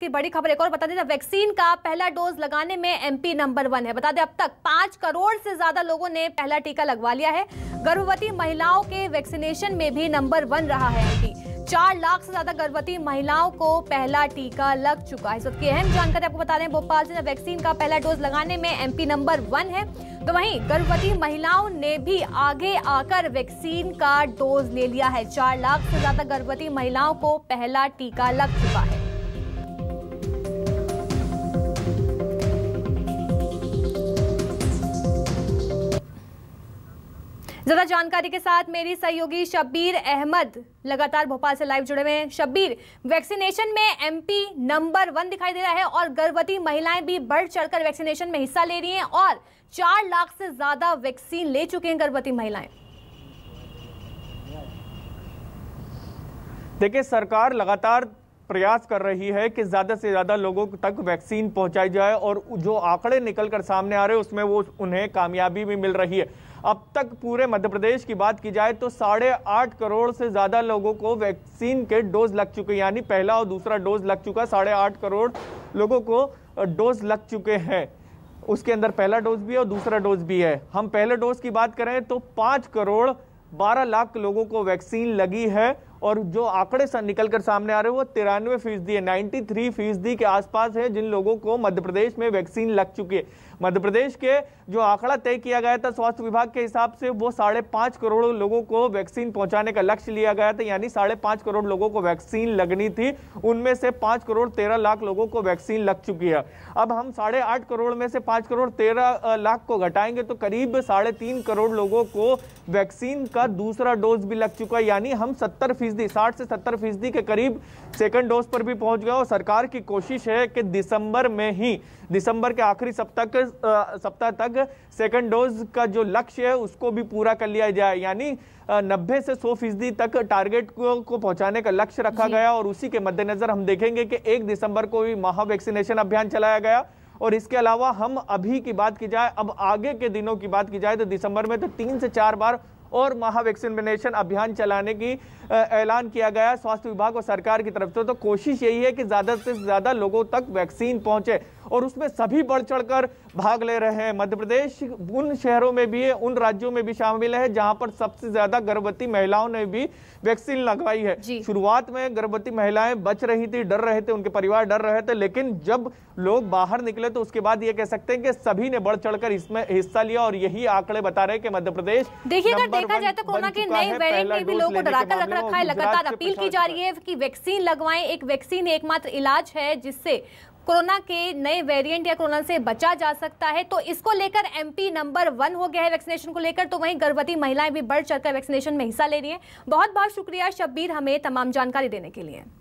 की बड़ी खबर एक और बता दें वैक्सीन का पहला डोज लगाने में एमपी नंबर वन है बता दें अब तक पांच करोड़ से ज्यादा लोगों ने पहला टीका लगवा लिया है गर्भवती महिलाओं के वैक्सीनेशन में भी नंबर वन रहा है एमपी चार लाख से ज्यादा गर्भवती महिलाओं को पहला टीका लग चुका है इस वक्त की अहम जानकारी आपको बता रहे हैं भोपाल से वैक्सीन का पहला डोज लगाने में एमपी नंबर वन है तो वहीं गर्भवती महिलाओं ने भी आगे आकर वैक्सीन का डोज ले लिया है चार लाख से ज्यादा गर्भवती महिलाओं को पहला टीका लग चुका है ज्यादा जानकारी के साथ मेरी सहयोगी शब्बीर अहमद लगातार भोपाल से लाइव जुड़े हुए हैं शब्बीर वैक्सीनेशन में एमपी नंबर वन दिखाई दे रहा है और गर्भवती महिलाएं भी बढ़ चढ़कर वैक्सीनेशन में हिस्सा ले रही हैं और चार लाख से ज्यादा वैक्सीन ले चुके हैं गर्भवती महिलाएं देखिए सरकार लगातार प्रयास कर रही है कि ज़्यादा से ज़्यादा लोगों तक वैक्सीन पहुंचाई जाए और जो आंकड़े निकल कर सामने आ रहे हैं उसमें वो उन्हें कामयाबी भी मिल रही है अब तक पूरे मध्य प्रदेश की बात की जाए तो साढ़े आठ करोड़ से ज़्यादा लोगों को वैक्सीन के डोज लग चुके यानी पहला और दूसरा डोज लग चुका साढ़े आठ करोड़ लोगों को डोज लग चुके हैं उसके अंदर पहला डोज भी है और दूसरा डोज भी है हम पहले डोज की बात करें तो पाँच करोड़ बारह लाख लोगों को वैक्सीन लगी है और जो आंकड़े निकल कर सामने आ रहे हैं वो तिरानवे फीसदी है नाइन्टी थ्री फीसदी के आसपास है जिन लोगों को मध्य प्रदेश में वैक्सीन लग चुकी है मध्य प्रदेश के जो आंकड़ा तय किया गया था स्वास्थ्य विभाग के हिसाब से वो साढ़े पाँच करोड़ लोगों को वैक्सीन पहुंचाने का लक्ष्य लिया गया था यानी साढ़े पाँच करोड़ लोगों को वैक्सीन लगनी थी उनमें से पाँच करोड़ तेरह लाख लोगों को वैक्सीन लग चुकी है अब हम साढ़े आठ करोड़ में से पाँच करोड़ तेरह लाख को घटाएंगे तो करीब साढ़े तीन करोड़ लोगों को वैक्सीन का दूसरा डोज भी लग चुका है यानी हम सत्तर फीसदी फीसदी साठ से सत्तर फीसदी के करीब सेकंड डोज पर भी पहुंच गए और सरकार की कोशिश है कि दिसंबर में ही दिसंबर के आखिरी सप्ताह सप्ताह तक सेकंड डोज का जो लक्ष्य है उसको भी पूरा कर लिया जाए यानी नब्बे से सौ फीसदी तक टारगेट को, को पहुंचाने का लक्ष्य रखा गया और उसी के मद्देनजर हम देखेंगे कि एक दिसंबर को भी महावैक्सीनेशन अभियान चलाया गया और इसके अलावा हम अभी की बात की जाए अब आगे के दिनों की बात की जाए तो दिसंबर में तो तीन से चार बार और महावैक्सीनेशन अभियान चलाने की ऐलान किया गया स्वास्थ्य विभाग और सरकार की तरफ से तो कोशिश यही है कि ज़्यादा से ज़्यादा लोगों तक वैक्सीन पहुँचे और उसमें सभी बढ़ चढ़कर भाग ले रहे हैं मध्य प्रदेश उन शहरों में भी है उन राज्यों में भी शामिल है जहां पर सबसे ज्यादा गर्भवती महिलाओं ने भी वैक्सीन लगवाई है शुरुआत में गर्भवती महिलाएं बच रही थी डर रहे थे उनके परिवार डर रहे थे लेकिन जब लोग बाहर निकले तो उसके बाद ये कह सकते हैं कि सभी ने बढ़ चढ़कर इसमें हिस्सा लिया और यही आंकड़े बता रहे हैं कि मध्य प्रदेश देखिए अगर देखा जाए तो कोरोना के नए वेरिएंट ने भी लोगों को डराकर रख रखा है लगातार अपील की जा रही है कि वैक्सीन लगवाएं एक वैक्सीन एकमात्र इलाज है जिससे कोरोना के नए वेरिएंट या कोरोना से बचा जा सकता है तो इसको लेकर एमपी नंबर वन हो गया है वैक्सीनेशन को लेकर तो वहीं गर्भवती महिलाएं भी बढ़ चढ़कर वैक्सीनेशन में हिस्सा ले रही हैं बहुत बहुत शुक्रिया शब्बीर हमें तमाम जानकारी देने के लिए